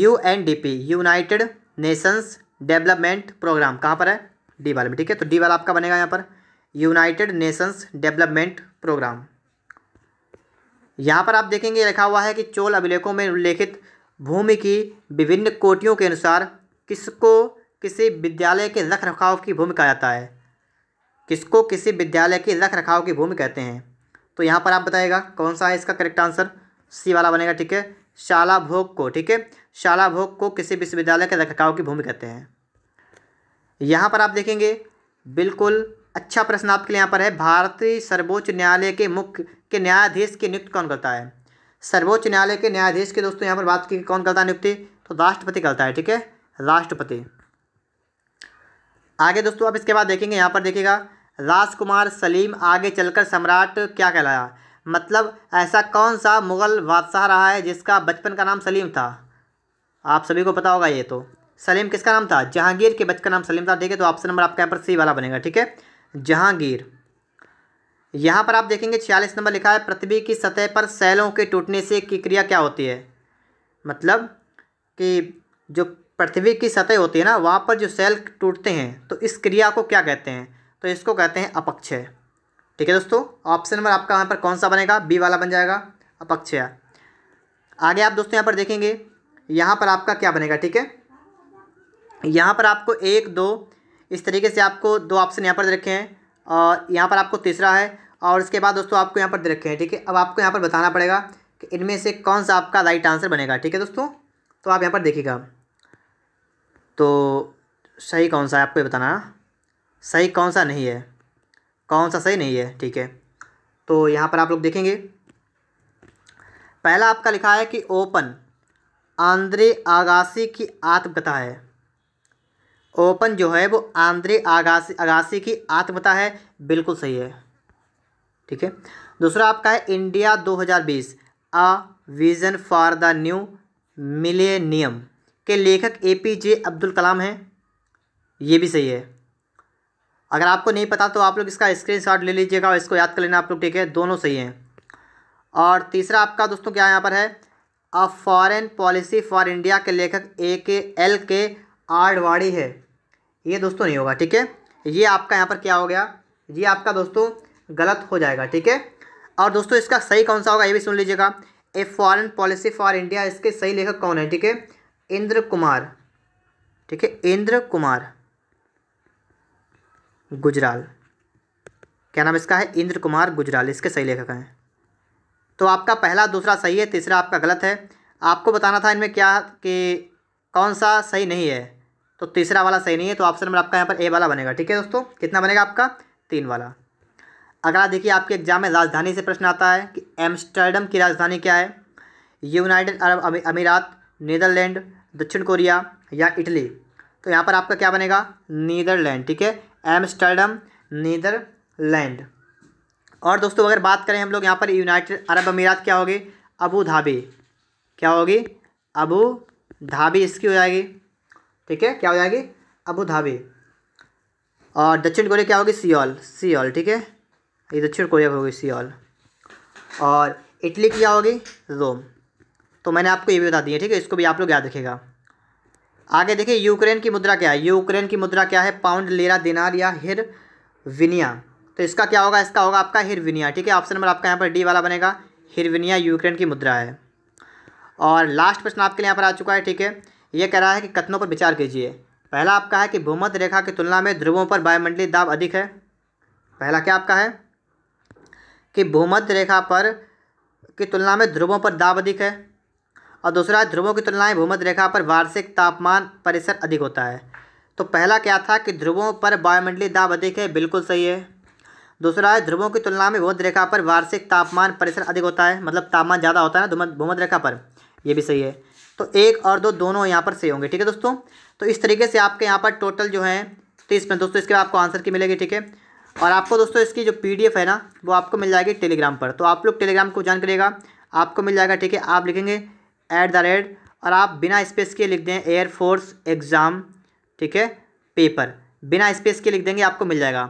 S1: U United Nations development programme कहाँ पर है डी वाले में ठीक है तो डी वाला आपका बनेगा यहाँ पर यूनाइटेड नेशंस डेवलपमेंट प्रोग्राम यहाँ पर आप देखेंगे लिखा हुआ है कि चोल अभिलेखों में उल्लेखित भूमि की विभिन्न कोटियों के अनुसार किसको किसी विद्यालय के रख रखाव की भूमि कहा जाता है किसको किसी विद्यालय के रख रखाव की भूमि कहते हैं तो यहाँ पर आप बताइएगा कौन सा है इसका करेक्ट आंसर सी वाला बनेगा ठीक है शाला भोग को ठीक है शाला भोग को किसी विश्वविद्यालय के रखरखाव की भूमि कहते हैं यहाँ पर आप देखेंगे बिल्कुल अच्छा प्रश्न आपके लिए यहाँ पर है भारतीय सर्वोच्च न्यायालय के मुख्य के न्यायाधीश की नियुक्ति कौन करता है सर्वोच्च न्यायालय के न्यायाधीश के दोस्तों यहाँ पर बात की कौन करता है नियुक्ति तो राष्ट्रपति करता है ठीक है राष्ट्रपति आगे दोस्तों आप इसके बाद देखेंगे यहाँ पर देखिएगा राजकुमार सलीम आगे चलकर सम्राट क्या कहलाया मतलब ऐसा कौन सा मुग़ल बादशाह रहा है जिसका बचपन का नाम सलीम था आप सभी को पता होगा ये तो सलीम किसका नाम था जहांगीर के बच्चे का नाम सलीम था ठीक तो ऑप्शन नंबर आपके यहाँ पर सी वाला बनेगा ठीक है जहांगीर यहाँ पर आप देखेंगे छियालीस नंबर लिखा है पृथ्वी की सतह पर सैलों के टूटने से की क्रिया क्या होती है मतलब कि जो पृथ्वी की सतह होती है ना वहाँ पर जो सेल टूटते हैं तो इस क्रिया को क्या कहते हैं तो इसको कहते हैं अपक्षय ठीक है दोस्तों ऑप्शन नंबर आपका यहाँ पर कौन सा बनेगा बी वाला बन जाएगा अपक्षय आगे आप दोस्तों यहाँ पर देखेंगे यहाँ पर आपका क्या बनेगा ठीक है यहाँ पर आपको एक दो इस तरीके से आपको दो ऑप्शन यहाँ पर दे रखे हैं और यहाँ पर आपको तीसरा है और इसके बाद दोस्तों आपको यहाँ पर दे रखे हैं ठीक है अब आपको यहाँ पर बताना पड़ेगा कि इनमें से कौन सा आपका राइट आंसर बनेगा ठीक है दोस्तों तो आप यहाँ पर देखिएगा तो सही कौन सा है आपको बताना सही कौन सा नहीं है कौन सा सही नहीं है ठीक है तो यहाँ पर आप लोग देखेंगे पहला आपका लिखा है कि ओपन आंद्रे आगासी की आत्मकथा है ओपन जो है वो आंद्रे आगासी आगासी की आत्मकथा है बिल्कुल सही है ठीक है दूसरा आपका है India 2020 a vision for the new millennium के लेखक ए पी जे अब्दुल कलाम हैं ये भी सही है अगर आपको नहीं पता तो आप लोग इसका स्क्रीनशॉट ले लीजिएगा और इसको याद कर लेना आप लोग ठीक है दोनों सही हैं और तीसरा आपका दोस्तों क्या यहाँ पर है a foreign policy for India के लेखक ए के एल के आडवाणी है ये दोस्तों नहीं होगा ठीक है ये आपका यहाँ पर क्या हो गया ये आपका दोस्तों गलत हो जाएगा ठीक है और दोस्तों इसका सही कौन सा होगा ये भी सुन लीजिएगा a foreign policy for India इसके सही लेखक कौन है ठीक है इंद्र कुमार ठीक है इंद्र कुमार गुजराल क्या नाम इसका है इंद्र कुमार गुजराल इसके सही लेखक हैं तो आपका पहला दूसरा सही है तीसरा आपका गलत है आपको बताना था इनमें क्या कि कौन सा सही नहीं है तो तीसरा वाला सही नहीं है तो ऑप्शन नंबर आपका यहाँ पर ए वाला बनेगा ठीक है दोस्तों कितना बनेगा आपका तीन वाला अगला देखिए आपके एग्जाम में राजधानी से प्रश्न आता है कि एम्स्टर्डम की राजधानी क्या है यूनाइटेड अरब अमीरात नीदरलैंड दक्षिण कोरिया या इटली तो यहाँ पर आपका क्या बनेगा नीदरलैंड ठीक है एम्स्टर्डम नीदरलैंड और दोस्तों अगर बात करें हम लोग यहाँ पर यूनाइटेड अरब अमीरात क्या होगी अबू धाबी क्या होगी अबू धाबी इसकी हो जाएगी ठीक है क्या हो जाएगी अबू धाबी और दक्षिण कोरिया क्या होगी सियोल सियोल ठीक है ये दक्षिण कोरिया होगी सियोल और इटली क्या होगी रोम तो मैंने आपको ये भी बता दिया ठीक है इसको भी आप लोग याद रखेगा आगे देखिए यूक्रेन की मुद्रा क्या है यूक्रेन की मुद्रा क्या है पाउंड लेरा दिनार या हिर विनिया तो इसका क्या होगा इसका होगा आपका हिरविनिया ठीक है ऑप्शन नंबर आपका यहाँ पर डी वाला बनेगा हिरविनिया यूक्रेन की मुद्रा है और लास्ट प्रश्न आपके लिए यहाँ पर आ चुका है ठीक है ये कह रहा है कि कथनों पर विचार कीजिए पहला आपका है कि भूमध्य रेखा की तुलना में ध्रुवों पर वायुमंडलीय दाब अधिक है पहला क्या आपका है कि भूमध्य रेखा पर की तुलना में ध्रुवों पर दाब अधिक है और दूसरा है ध्रुवों की तुलना में भूमध्य रेखा पर वार्षिक तापमान परिसर अधिक होता है तो पहला क्या था कि ध्रुवों पर वायुमंडलीय दाब अधिक है बिल्कुल सही है दूसरा है ध्रुवों की तुलना में भूमध्य रेखा पर वार्षिक तापमान परिसर अधिक होता है मतलब तापमान ज़्यादा होता है ना भूमध्य रेखा पर ये भी सही है तो एक और दो दोनों यहाँ पर सही होंगे ठीक है दोस्तों तो इस तरीके से आपके यहाँ पर टोटल जो है तीस में दोस्तों इसके आपको आंसर की मिलेगी ठीक है और आपको दोस्तों इसकी जो पी है ना वो आपको मिल जाएगी टेलीग्राम पर तो आप लोग टेलीग्राम को ज्वाइन करिएगा आपको मिल जाएगा ठीक है आप लिखेंगे एट द रेट और आप बिना स्पेस के लिख दें एयरफोर्स एग्ज़ाम ठीक है पेपर बिना स्पेस के लिख देंगे आपको मिल जाएगा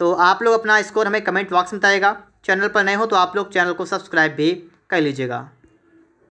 S1: तो आप लोग अपना स्कोर हमें कमेंट बॉक्स में बताएगा चैनल पर नए हो तो आप लोग चैनल को सब्सक्राइब भी कर लीजिएगा